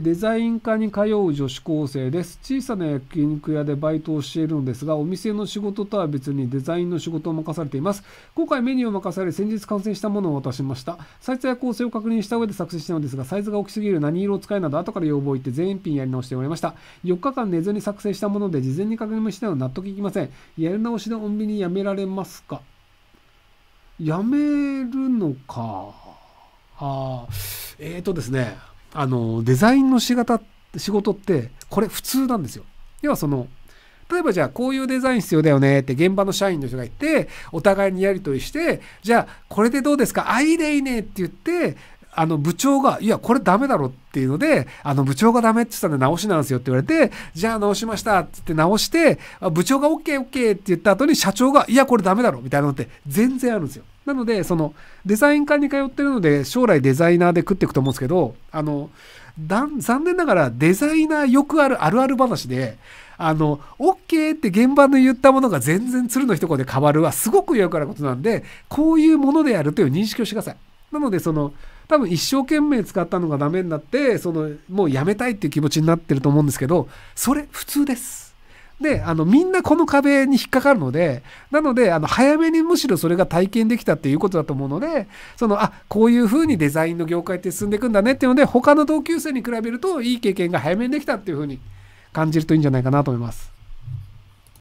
デザイン科に通う女子高生です。小さな焼肉屋でバイトをしているのですが、お店の仕事とは別にデザインの仕事を任されています。今回メニューを任され、先日完成したものを渡しました。サイズや構成を確認した上で作成したのですが、サイズが大きすぎる何色を使いなど、後から要望を言って全品やり直しておりました。4日間寝ずに作成したもので、事前に確認したのは納得いきません。やり直しでコンビニやめられますかやめるのか。ああ、えっ、ー、とですね。あの、デザインの仕方、仕事って、これ普通なんですよ。要はその、例えばじゃあこういうデザイン必要だよねって現場の社員の人がいて、お互いにやり取りして、じゃあこれでどうですかあ、いいねいいねって言って、あの部長が、いや、これダメだろっていうので、あの部長がダメって言ったんで直しなんですよって言われて、じゃあ直しましたって言って直して、部長が OK、OK って言った後に社長が、いや、これダメだろみたいなのって全然あるんですよ。なので、そのデザイン科に通ってるので、将来デザイナーで食っていくと思うんですけど、あの、残念ながらデザイナーよくあるあるある話で、あの、OK って現場の言ったものが全然鶴の一声で変わるはすごくよくあることなんで、こういうものであるという認識をしてください。なのでその多分一生懸命使ったのがダメになってそのもうやめたいっていう気持ちになってると思うんですけどそれ普通です。であのみんなこの壁に引っかかるのでなのであの早めにむしろそれが体験できたっていうことだと思うのでそのあこういうふうにデザインの業界って進んでいくんだねっていうので他の同級生に比べるといい経験が早めにできたっていうふうに感じるといいんじゃないかなと思います。